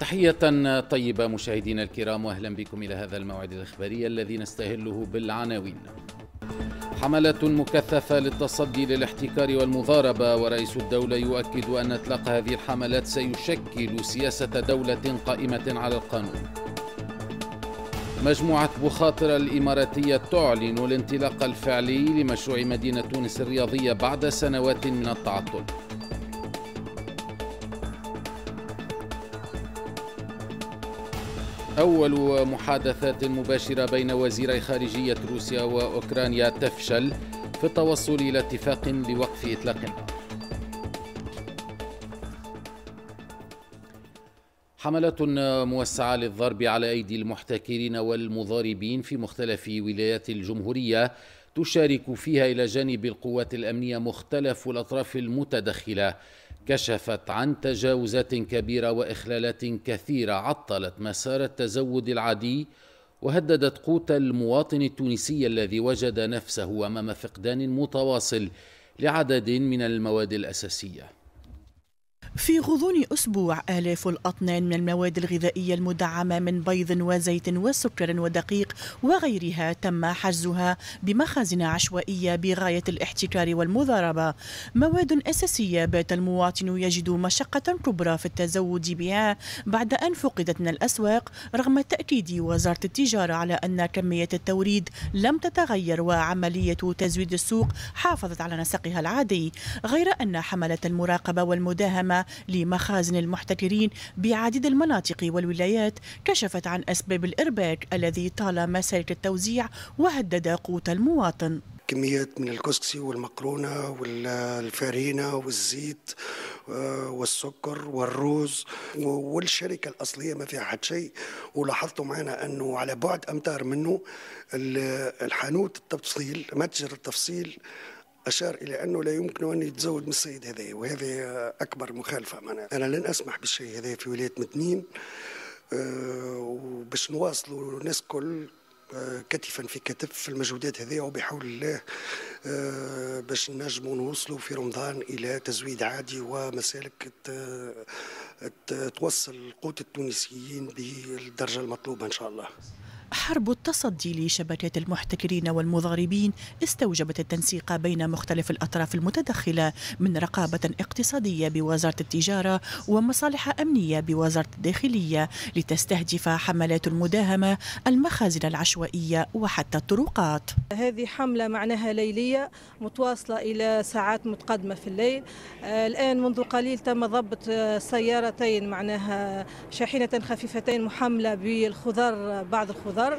تحية طيبة مشاهدينا الكرام واهلا بكم الى هذا الموعد الاخباري الذي نستهله بالعناوين. حملة مكثفة للتصدي للاحتكار والمضاربة ورئيس الدولة يؤكد أن إطلاق هذه الحملات سيشكل سياسة دولة قائمة على القانون. مجموعة بخاطر الإماراتية تعلن الانطلاق الفعلي لمشروع مدينة تونس الرياضية بعد سنوات من التعطل. أول محادثات مباشرة بين وزيري خارجية روسيا وأوكرانيا تفشل في التوصل إلى اتفاق لوقف إطلاق النار حملات موسعة للضرب على أيدي المحتكرين والمضاربين في مختلف ولايات الجمهورية تشارك فيها إلى جانب القوات الأمنية مختلف الأطراف المتدخلة كشفت عن تجاوزات كبيرة وإخلالات كثيرة عطلت مسار التزود العادي وهددت قوت المواطن التونسي الذي وجد نفسه أمام فقدان متواصل لعدد من المواد الأساسية في غضون أسبوع آلاف الأطنان من المواد الغذائية المدعمة من بيض وزيت وسكر ودقيق وغيرها تم حجزها بمخازن عشوائية بغاية الاحتكار والمضاربة مواد أساسية بات المواطن يجد مشقة كبرى في التزود بها بعد أن فقدت من الأسواق رغم تأكيد وزارة التجارة على أن كمية التوريد لم تتغير وعملية تزويد السوق حافظت على نسقها العادي غير أن حملة المراقبة والمداهمة لمخازن المحتكرين بعديد المناطق والولايات كشفت عن أسباب الإرباك الذي طالما سلك التوزيع وهدد قوت المواطن كميات من الكسكسي والمقرونة والفارينة والزيت آه، والسكر والروز والشركة الأصلية ما فيها حد شيء ولاحظتوا معنا أنه على بعد أمتار منه الحانوت التفصيل متجر التفصيل اشار الى انه لا يمكن ان يتزود من السيد هذا وهذه اكبر مخالفه معناها انا لن اسمح بالشيء هذا في ولايه متنين آه، وباش نواصلوا الناس كل آه، كتفا في كتف في المجهودات هذه وبحول الله آه، باش نجموا نوصلوا في رمضان الى تزويد عادي ومسالك توصل قوت التونسيين بالدرجه المطلوبه ان شاء الله حرب التصدي لشبكات المحتكرين والمضاربين استوجبت التنسيق بين مختلف الأطراف المتدخلة من رقابة اقتصادية بوزارة التجارة ومصالح أمنية بوزارة الداخلية لتستهدف حملات المداهمة المخازن العشوائية وحتى الطرقات هذه حملة معناها ليلية متواصلة إلى ساعات متقدمة في الليل آه، الآن منذ قليل تم ضبط آه، سيارتين معناها شاحنة خفيفتين محملة بالخضر بعض الخضر الخضر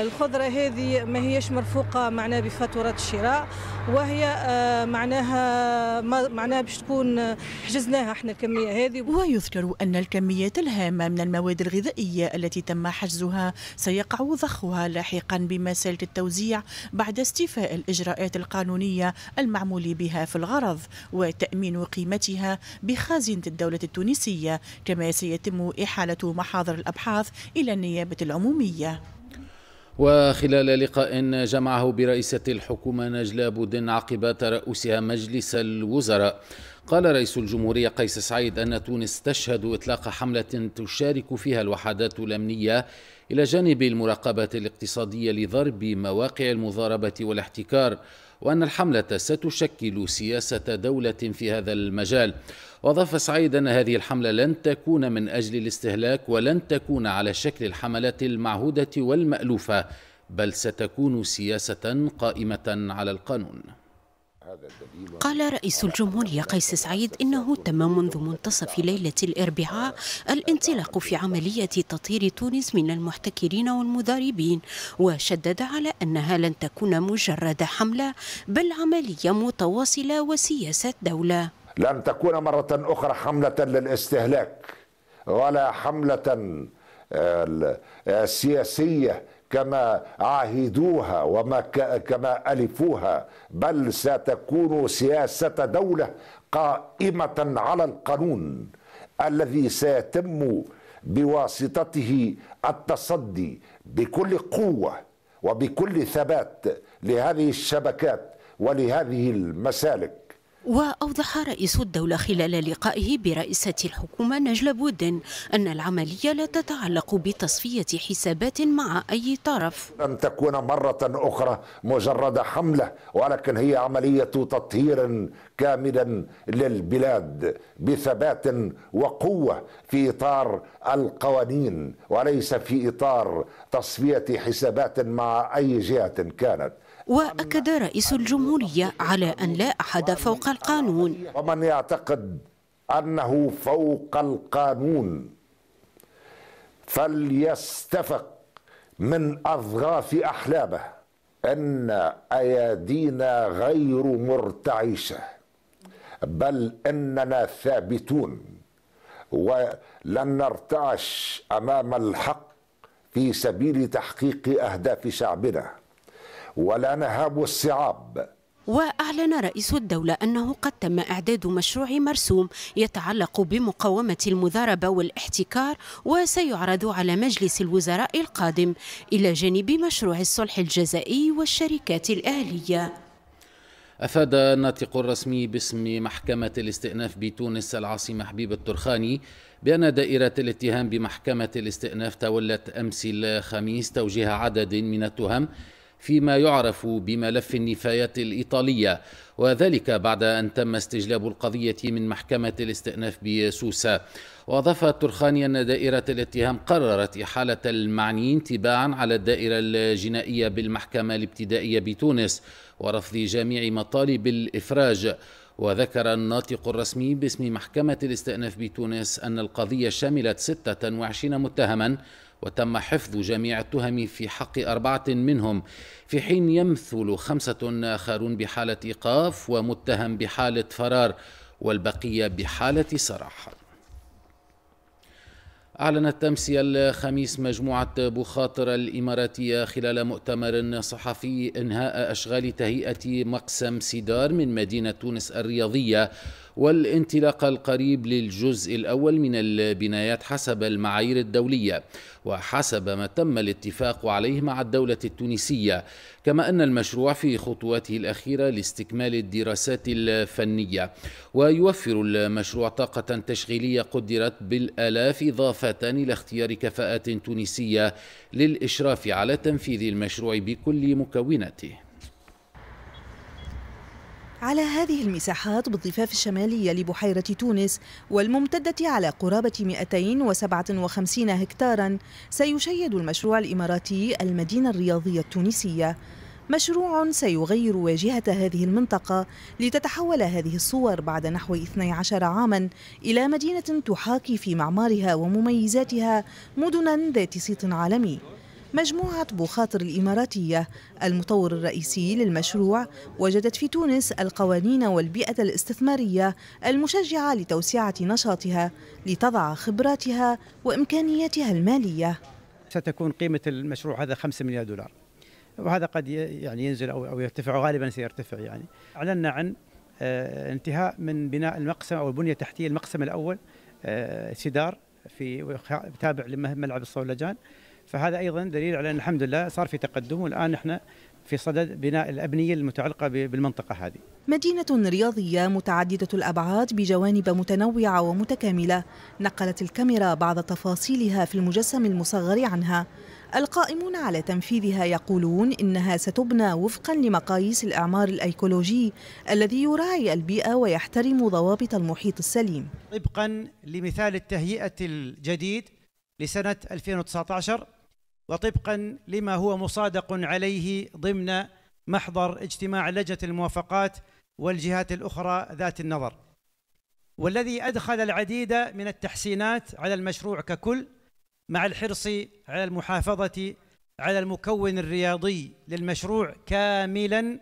الخضرة هذه ما هيش مرفوقة معناها بفاتورة الشراء وهي آه، معناها معناها باش تكون آه، حجزناها احنا الكمية هذه ويذكر أن الكميات الهامة من المواد الغذائية التي تم حجزها سيقع ضخها لاحقا بمسألة التوزيع بعد استيفاء الإجراءات القانونية المعمول بها في الغرض وتأمين قيمتها بخزينة الدولة التونسية كما سيتم إحالة محاضر الأبحاث إلى النيابة العمومية وخلال لقاء جمعه برئيسة الحكومة نجلة بودن عقب ترأسها مجلس الوزراء قال رئيس الجمهورية قيس سعيد أن تونس تشهد إطلاق حملة تشارك فيها الوحدات الأمنية إلى جانب المراقبة الاقتصادية لضرب مواقع المضاربة والاحتكار وأن الحملة ستشكل سياسة دولة في هذا المجال وأضاف سعيد أن هذه الحملة لن تكون من أجل الاستهلاك ولن تكون على شكل الحملات المعهودة والمألوفة بل ستكون سياسة قائمة على القانون قال رئيس الجمهورية قيس سعيد إنه تم منذ منتصف ليلة الأربعاء الانطلاق في عملية تطهير تونس من المحتكرين والمضاربين وشدد على أنها لن تكون مجرد حملة بل عملية متواصلة وسياسة دولة لن تكون مرة أخرى حملة للاستهلاك ولا حملة آه، آه، سياسية كما عهدوها وما كما ألفوها بل ستكون سياسة دولة قائمة على القانون الذي سيتم بواسطته التصدي بكل قوة وبكل ثبات لهذه الشبكات ولهذه المسالك وأوضح رئيس الدولة خلال لقائه برئيسة الحكومة نجلة بودن أن العملية لا تتعلق بتصفية حسابات مع أي طرف لن تكون مرة أخرى مجرد حملة ولكن هي عملية تطهير كاملا للبلاد بثبات وقوة في إطار القوانين وليس في إطار تصفية حسابات مع أي جهة كانت وأكد رئيس الجمهورية على أن لا أحد فوق القانون ومن يعتقد أنه فوق القانون فليستفق من أضغاث أحلامه أن أيادينا غير مرتعشة بل إننا ثابتون ولن نرتعش أمام الحق في سبيل تحقيق أهداف شعبنا ولا نهاب الصعاب وأعلن رئيس الدولة أنه قد تم إعداد مشروع مرسوم يتعلق بمقاومة المضاربة والاحتكار وسيعرض على مجلس الوزراء القادم إلى جانب مشروع الصلح الجزائي والشركات الأهلية أفاد الناطق الرسمي باسم محكمة الاستئناف بتونس العاصمة حبيب الترخاني بأن دائرة الاتهام بمحكمة الاستئناف تولت أمس الخميس توجيه عدد من التهم فيما يعرف بملف النفايات الإيطالية وذلك بعد أن تم استجلاب القضية من محكمة الاستئناف بسوسة وأضاف ترخاني أن دائرة الاتهام قررت إحالة المعنيين تباعا على الدائرة الجنائية بالمحكمة الابتدائية بتونس ورفض جميع مطالب الإفراج وذكر الناطق الرسمي باسم محكمة الاستئناف بتونس أن القضية شملت 26 متهما وتم حفظ جميع التهم في حق أربعة منهم في حين يمثل خمسة آخرون بحالة إيقاف ومتهم بحالة فرار والبقية بحالة سراح أعلنت أمس الخميس مجموعة بوخاطر الإماراتية خلال مؤتمر صحفي إنهاء أشغال تهيئة مقسم سيدار من مدينة تونس الرياضية والانطلاق القريب للجزء الأول من البنايات حسب المعايير الدولية وحسب ما تم الاتفاق عليه مع الدولة التونسية كما أن المشروع في خطواته الأخيرة لاستكمال الدراسات الفنية ويوفر المشروع طاقة تشغيلية قدرت بالآلاف إضافة إلى اختيار كفاءات تونسية للإشراف على تنفيذ المشروع بكل مكوناته على هذه المساحات بالضفاف الشمالية لبحيرة تونس والممتدة على قرابة 257 هكتارا سيشيد المشروع الإماراتي المدينة الرياضية التونسية مشروع سيغير واجهة هذه المنطقة لتتحول هذه الصور بعد نحو 12 عاما إلى مدينة تحاكي في معمارها ومميزاتها مدنا ذات صيت عالمي مجموعة بوخاطر الإماراتية المطور الرئيسي للمشروع وجدت في تونس القوانين والبيئة الاستثمارية المشجعة لتوسعة نشاطها لتضع خبراتها وإمكانياتها المالية ستكون قيمة المشروع هذا 5 مليار دولار وهذا قد يعني ينزل أو يرتفع غالبا سيرتفع يعني أعلنا عن آه، انتهاء من بناء المقسم أو البنية التحتية المقسم الأول آه، سدار في تابع لملعب الصولجان فهذا ايضا دليل على ان الحمد لله صار في تقدم والان احنا في صدد بناء الابنيه المتعلقه بالمنطقه هذه. مدينه رياضيه متعدده الابعاد بجوانب متنوعه ومتكامله، نقلت الكاميرا بعض تفاصيلها في المجسم المصغر عنها. القائمون على تنفيذها يقولون انها ستبنى وفقا لمقاييس الاعمار الايكولوجي الذي يراعي البيئه ويحترم ضوابط المحيط السليم. طبقا لمثال التهيئه الجديد لسنه 2019 وطبقا لما هو مصادق عليه ضمن محضر اجتماع لجنه الموافقات والجهات الاخرى ذات النظر والذي ادخل العديد من التحسينات على المشروع ككل مع الحرص على المحافظه على المكون الرياضي للمشروع كاملا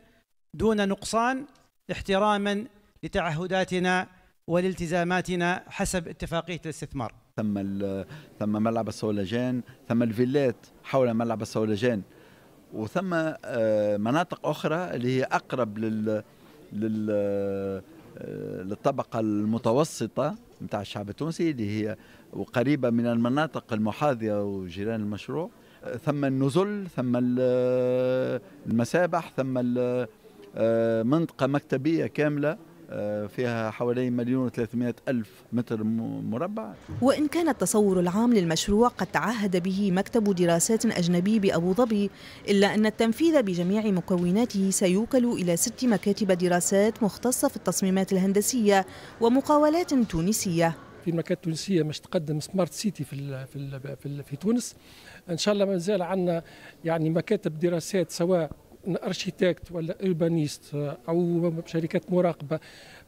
دون نقصان احتراما لتعهداتنا والالتزاماتنا حسب اتفاقيه الاستثمار ثم ثم ملعب الصولجان ثم الفيلات حول ملعب الصولجان وثم آه، مناطق اخرى اللي هي اقرب لل لل آه، للطبقة المتوسطة نتاع الشعب التونسي اللي هي وقريبة من المناطق المحاذية وجيران المشروع ثم النزل ثم المسابح ثم آه، منطقة مكتبية كاملة آه، فيها حوالي مليون و300 ألف متر مربع وإن كان التصور العام للمشروع قد تعهد به مكتب دراسات أجنبي بأبو ظبي إلا أن التنفيذ بجميع مكوناته سيوكل إلى ست مكاتب دراسات مختصة في التصميمات الهندسية ومقاولات تونسية في المكاتب التونسيه باش تقدم سمارت سيتي في الـ في الـ في, الـ في تونس ان شاء الله ما زال عندنا يعني مكاتب دراسات سواء ارشيتكت ولا urbanist آه، او شركات مراقبه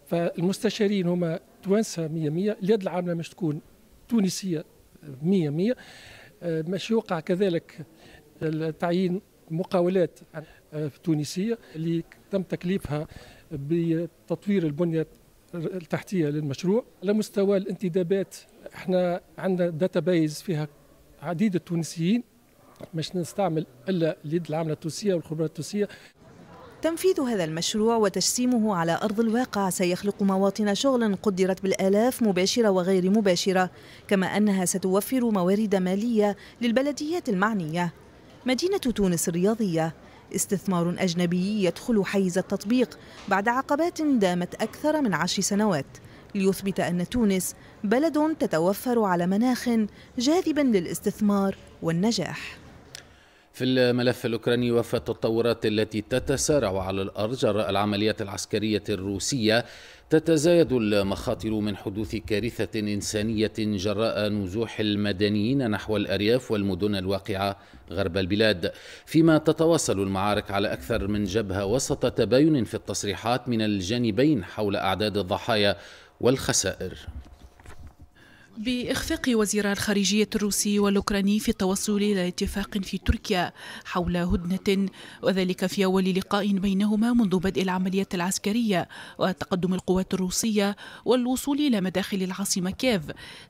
فالمستشارين هما توانسه 100 100 اليد العامله مش تكون تونسيه 100 100 آه، مش يوقع كذلك تعيين مقاولات آه، تونسيه اللي تم تكليفها بتطوير البنيه التحتيه للمشروع على مستوى الانتدابات احنا عندنا داتابيز فيها عديد التونسيين باش نستعمل الا اليد العامله التونسيه والخبرات التونسيه تنفيذ هذا المشروع وتجسيمه على أرض الواقع سيخلق مواطن شغل قدرت بالآلاف مباشرة وغير مباشرة كما أنها ستوفر موارد مالية للبلديات المعنية مدينة تونس الرياضية استثمار أجنبي يدخل حيز التطبيق بعد عقبات دامت أكثر من عشر سنوات ليثبت أن تونس بلد تتوفر على مناخ جاذب للاستثمار والنجاح في الملف الأوكراني وفى التطورات التي تتسارع على الأرض جراء العمليات العسكرية الروسية تتزايد المخاطر من حدوث كارثة إنسانية جراء نزوح المدنيين نحو الأرياف والمدن الواقعة غرب البلاد، فيما تتواصل المعارك على أكثر من جبهة وسط تباين في التصريحات من الجانبين حول أعداد الضحايا والخسائر. بإخفاق وزير الخارجية الروسي والأوكراني في التوصل إلى اتفاق في تركيا حول هدنة وذلك في أول لقاء بينهما منذ بدء العملية العسكرية وتقدم القوات الروسية والوصول إلى مداخل العاصمة كيف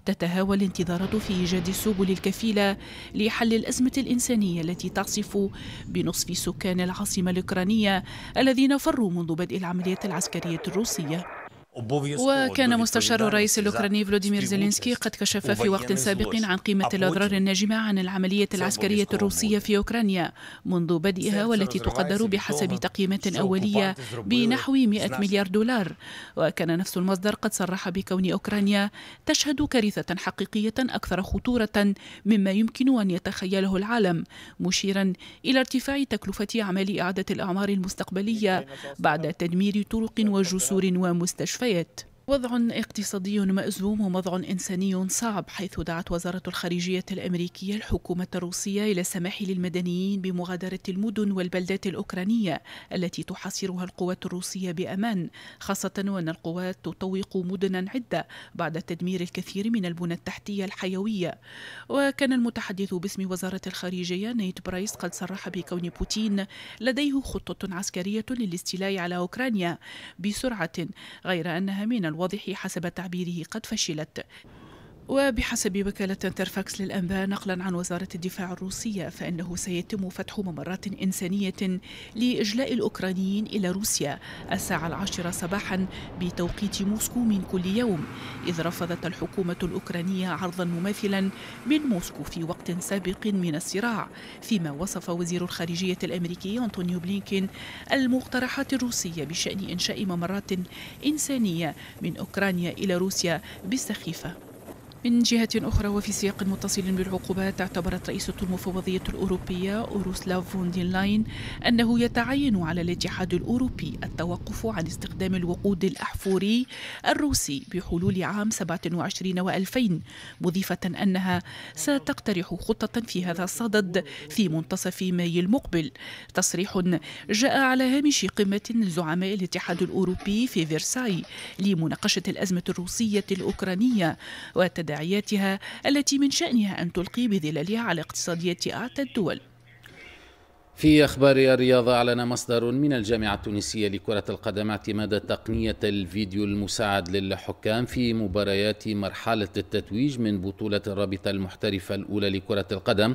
تتهاوى الانتظارات في إيجاد السبل الكفيلة لحل الأزمة الإنسانية التي تعصف بنصف سكان العاصمة الأوكرانية الذين فروا منذ بدء العملية العسكرية الروسية وكان مستشار الرئيس الأوكراني فلوديمير زيلينسكي قد كشف في وقت سابق عن قيمة الأضرار الناجمة عن العملية العسكرية الروسية في أوكرانيا منذ بدئها والتي تقدر بحسب تقييمات أولية بنحو 100 مليار دولار وكان نفس المصدر قد صرح بكون أوكرانيا تشهد كارثة حقيقية أكثر خطورة مما يمكن أن يتخيله العالم مشيرا إلى ارتفاع تكلفة اعمال إعادة الأعمار المستقبلية بعد تدمير طرق وجسور ومستشفيات It. وضع اقتصادي مأزوم ووضع إنساني صعب حيث دعت وزارة الخارجية الأمريكية الحكومة الروسية إلى السماح للمدنيين بمغادرة المدن والبلدات الأوكرانية التي تحاصرها القوات الروسية بأمان خاصة وأن القوات تطوق مدنا عدة بعد تدمير الكثير من البنى التحتية الحيوية وكان المتحدث باسم وزارة الخارجية نيت برايس قد صرح بكون بوتين لديه خطة عسكرية للاستيلاء على أوكرانيا بسرعة غير أنها من الواضح حسب تعبيره قد فشلت وبحسب وكالة انترفاكس للأنباء نقلا عن وزارة الدفاع الروسية فإنه سيتم فتح ممرات إنسانية لإجلاء الأوكرانيين إلى روسيا الساعة العاشرة صباحا بتوقيت موسكو من كل يوم إذ رفضت الحكومة الأوكرانية عرضا مماثلا من موسكو في وقت سابق من الصراع فيما وصف وزير الخارجية الأمريكي أنطونيو بلينكين المقترحات الروسية بشأن إنشاء ممرات إنسانية من أوكرانيا إلى روسيا بالسخيفة من جهة أخرى وفي سياق متصل بالعقوبات اعتبرت رئيسة المفوضية الأوروبية أوروسلا فوندين لاين أنه يتعين على الاتحاد الأوروبي التوقف عن استخدام الوقود الأحفوري الروسي بحلول عام 27 و2000 مضيفة أنها ستقترح خطة في هذا الصدد في منتصف ماي المقبل تصريح جاء على هامش قمة زعماء الاتحاد الأوروبي في فرساي لمناقشة الأزمة الروسية الأوكرانية وتداعي تداعياتها التي من شأنها أن تلقي بظلالها على اقتصاديات أعتى الدول في أخبار الرياضة أعلن مصدر من الجامعة التونسية لكرة القدم اعتماد تقنية الفيديو المساعد للحكام في مباريات مرحلة التتويج من بطولة الرابطة المحترفة الأولى لكرة القدم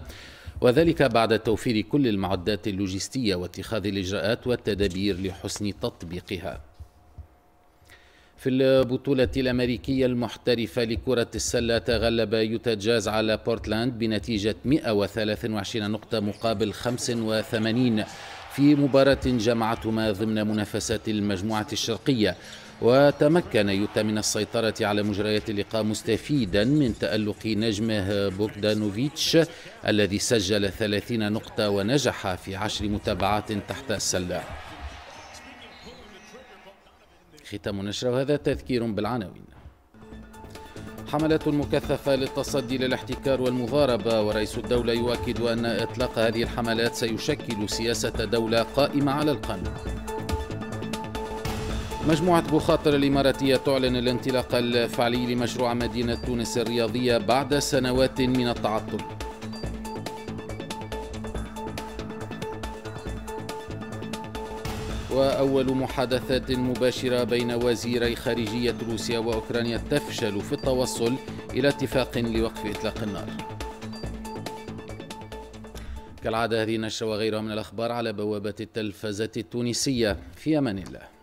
وذلك بعد توفير كل المعدات اللوجستية واتخاذ الإجراءات والتدابير لحسن تطبيقها في البطولة الأمريكية المحترفة لكرة السلة تغلب يوتا جاز على بورتلاند بنتيجة 123 نقطة مقابل 85 في مباراة جمعتهما ضمن منافسات المجموعة الشرقية وتمكن يوتا من السيطرة على مجريات اللقاء مستفيدا من تألق نجمه بوغدانوفيتش الذي سجل 30 نقطة ونجح في عشر متابعات تحت السلة ختام النشرة وهذا تذكير بالعناوين حملات مكثفة للتصدي للاحتكار والمضاربة ورئيس الدولة يؤكد أن إطلاق هذه الحملات سيشكل سياسة دولة قائمة على القانون مجموعة بوخاطر الإماراتية تعلن الانطلاق الفعلي لمشروع مدينة تونس الرياضية بعد سنوات من التعطل وأول محادثات مباشرة بين وزيري خارجية روسيا وأوكرانيا تفشل في التوصل إلى اتفاق لوقف إطلاق النار كالعادة هذه النشرة وغيرها من الأخبار على بوابة التلفزة التونسية في أمان الله